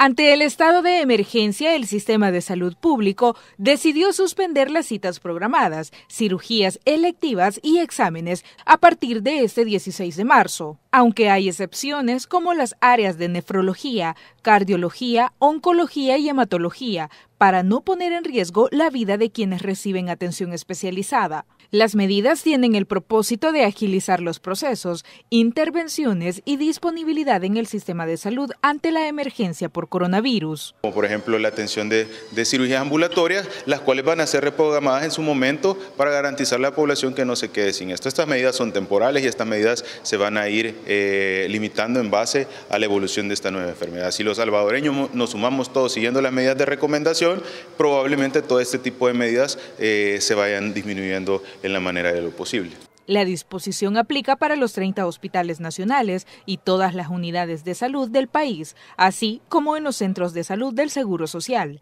Ante el estado de emergencia, el sistema de salud público decidió suspender las citas programadas, cirugías electivas y exámenes a partir de este 16 de marzo, aunque hay excepciones como las áreas de nefrología, cardiología, oncología y hematología, para no poner en riesgo la vida de quienes reciben atención especializada. Las medidas tienen el propósito de agilizar los procesos, intervenciones y disponibilidad en el sistema de salud ante la emergencia por coronavirus. Como por ejemplo la atención de, cirugías ambulatorias, las cuales van a ser reprogramadas en su momento para garantizar a la población que no se quede sin esto. Estas medidas son temporales y estas medidas se van a ir eh, limitando en base a la evolución de esta nueva enfermedad. Si los salvadoreños nos sumamos todos siguiendo las medidas de recomendación, probablemente todo este tipo de medidas eh, se vayan disminuyendo en la manera de lo posible. La disposición aplica para los 30 hospitales nacionales y todas las unidades de salud del país, así como en los centros de salud del Seguro Social.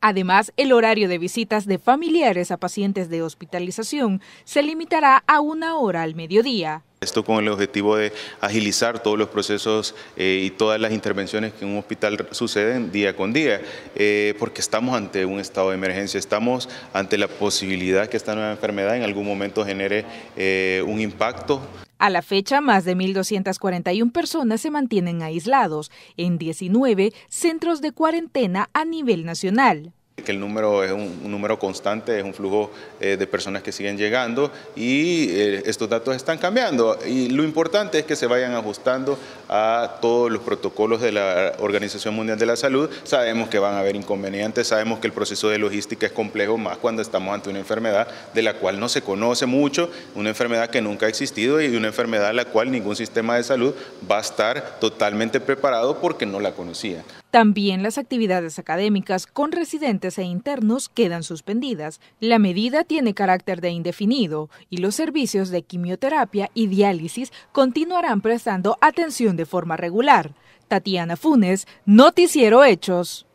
Además, el horario de visitas de familiares a pacientes de hospitalización se limitará a una hora al mediodía con el objetivo de agilizar todos los procesos eh, y todas las intervenciones que en un hospital suceden día con día, eh, porque estamos ante un estado de emergencia, estamos ante la posibilidad que esta nueva enfermedad en algún momento genere eh, un impacto. A la fecha, más de 1.241 personas se mantienen aislados en 19 centros de cuarentena a nivel nacional que el número es un, número constante, es un flujo eh, de personas que siguen llegando y eh, estos datos están cambiando. Y lo importante es que se vayan ajustando a todos los protocolos de la Organización Mundial de la Salud. Sabemos que van a haber inconvenientes, sabemos que el proceso de logística es complejo, más cuando estamos ante una enfermedad de la cual no se conoce mucho, una enfermedad que nunca ha existido y una enfermedad a la cual ningún sistema de salud va a estar totalmente preparado porque no la conocía. También las actividades académicas con residentes e internos quedan suspendidas. La medida tiene carácter de indefinido y los servicios de quimioterapia y diálisis continuarán prestando atención de forma regular. Tatiana Funes, Noticiero Hechos.